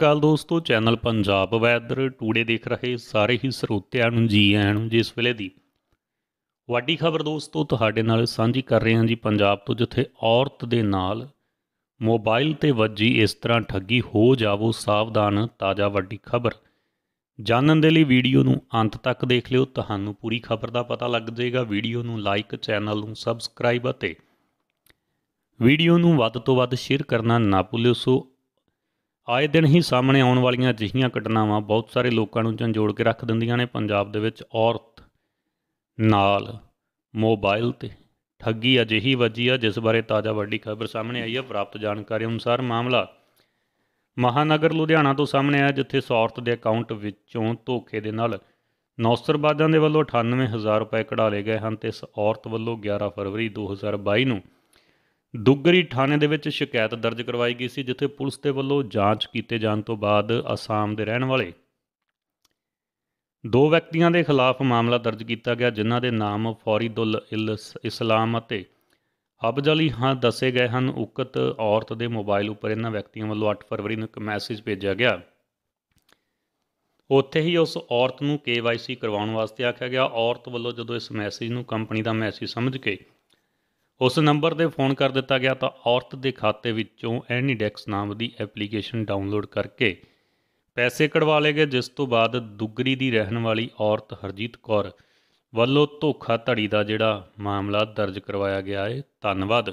ਕਾਲ ਦੋਸਤੋ channel Punjab weather today ਦੇਖ ਰਹੇ ਸਾਰੇ ਹੀ ਸਰੋਤਿਆਂ ਨੂੰ ਜੀ ਆਇਆਂ ਨੂੰ ਜਿਸ ਵੇਲੇ ਦੀ ਵੱਡੀ ਖਬਰ ਦੋਸਤੋ ਤੁਹਾਡੇ ਨਾਲ ਸਾਂਝੀ ਕਰ ਰਹੇ ਹਾਂ ਜੀ ਪੰਜਾਬ ਤੋਂ ਜਿੱਥੇ ਔਰਤ ਦੇ ਨਾਲ ਮੋਬਾਈਲ ਤੇ ਵੱਜੀ ਇਸ ਤਰ੍ਹਾਂ ਠੱਗੀ ਹੋ ਜਾਵੋ ਸਾਵਧਾਨ ਤਾਜ਼ਾ ਵੱਡੀ ਖਬਰ ਜਾਣਨ ਦੇ ਲਈ ਵੀਡੀਓ ਨੂੰ ਅੰਤ ਤੱਕ ਦੇਖ ਲਿਓ ਤੁਹਾਨੂੰ ਪੂਰੀ ਖਬਰ ਦਾ ਪਤਾ ਲੱਗ ਜਾਏਗਾ ਵੀਡੀਓ ਨੂੰ ਲਾਈਕ ਚੈਨਲ ਨੂੰ ਸਬਸਕ੍ਰਾਈਬ ਅਤੇ ਵੀਡੀਓ ਨੂੰ ਵੱਧ ਤੋਂ ਵੱਧ ਸ਼ੇਅਰ ਕਰਨਾ ਨਾ ਭੁੱਲਿਓ ਸੋ ਆਏ ਦਿਨ ਹੀ ਸਾਹਮਣੇ ਆਉਣ ਵਾਲੀਆਂ ਅਜਿਹੀਆਂ ਘਟਨਾਵਾਂ ਬਹੁਤ ਸਾਰੇ ਲੋਕਾਂ ਨੂੰ ਝੰਜੋੜ ਕੇ ਰੱਖ ਦਿੰਦੀਆਂ ਨੇ ਪੰਜਾਬ ਦੇ ਵਿੱਚ ਔਰਤ ਨਾਲ ਮੋਬਾਈਲ ਤੇ ਠੱਗੀ ਅਜਿਹੀ ਵੱਜੀ ਆ ਜਿਸ ਬਾਰੇ ਤਾਜ਼ਾ ਵੱਡੀ ਖਬਰ ਸਾਹਮਣੇ ਆਈ ਹੈ ਪ੍ਰਾਪਤ ਜਾਣਕਾਰੀ ਅਨੁਸਾਰ ਮਾਮਲਾ ਮਹਾਨਗਰ ਲੁਧਿਆਣਾ ਤੋਂ ਸਾਹਮਣੇ ਆਇਆ ਜਿੱਥੇ ਸੌਰਤ ਦੇ ਅਕਾਊਂਟ ਵਿੱਚੋਂ ਧੋਖੇ ਦੇ ਨਾਲ ਨੌਸਰਬਾਜ਼ਾਂ ਦੇ ਵੱਲੋਂ 98000 ਰੁਪਏ ਕਢਾ ਲਏ ਗਏ ਹਨ ਤੇ ਇਸ ਔਰਤ ਵੱਲੋਂ 11 ਫਰਵਰੀ 2022 ਨੂੰ ਦੁੱਗਰੀ ਥਾਣੇ ਦੇ ਵਿੱਚ ਸ਼ਿਕਾਇਤ ਦਰਜ ਕਰਵਾਈ ਗਈ ਸੀ ਜਿੱਥੇ ਪੁਲਿਸ ਦੇ ਵੱਲੋਂ ਜਾਂਚ ਕੀਤੇ ਜਾਣ ਤੋਂ ਬਾਅਦ ਅਸਾਮ ਦੇ ਰਹਿਣ ਵਾਲੇ ਦੋ ਵਿਅਕਤੀਆਂ ਦੇ ਖਿਲਾਫ ਮਾਮਲਾ ਦਰਜ ਕੀਤਾ ਗਿਆ ਜਿਨ੍ਹਾਂ ਦੇ ਨਾਮ ਫੌਰੀਦੁਲ ਇਸਲਾਮ ਅਤੇ ਅਬਜਲੀ ਹਾਂ ਦੱਸੇ ਗਏ ਹਨ ਉਕਤ ਔਰਤ ਦੇ ਮੋਬਾਈਲ ਉੱਪਰ ਇਹਨਾਂ ਵਿਅਕਤੀਆਂ ਵੱਲੋਂ 8 ਫਰਵਰੀ ਨੂੰ ਇੱਕ ਮੈਸੇਜ ਭੇਜਿਆ ਗਿਆ ਉੱਥੇ ਹੀ ਉਸ ਔਰਤ ਨੂੰ KYC ਕਰਵਾਉਣ ਵਾਸਤੇ ਆਖਿਆ ਗਿਆ ਔਰਤ ਵੱਲੋਂ ਜਦੋਂ ਇਸ ਮੈਸੇਜ ਨੂੰ ਕੰਪਨੀ ਦਾ ਮੈਸੇਜ ਸਮਝ ਕੇ ਉਸ ਨੰਬਰ ਤੇ ਫੋਨ ਕਰ ਦਿੱਤਾ ਗਿਆ ਤਾਂ ਔਰਤ ਦੇ ਖਾਤੇ ਵਿੱਚੋਂ ਐਨੀਡੈਕਸ ਨਾਮ ਦੀ ਐਪਲੀਕੇਸ਼ਨ ਡਾਊਨਲੋਡ ਕਰਕੇ ਪੈਸੇ ਕਢਵਾ ਲਏ ਗਏ ਜਿਸ ਤੋਂ ਬਾਅਦ ਦੁੱਗਰੀ ਦੀ ਰਹਿਣ ਵਾਲੀ ਔਰਤ ਹਰਜੀਤ ਕੌਰ ਵੱਲੋਂ ਧੋਖਾ ਧੜੀ ਦਾ ਜਿਹੜਾ ਮਾਮਲਾ ਦਰਜ ਕਰਵਾਇਆ ਗਿਆ ਹੈ ਧੰਨਵਾਦ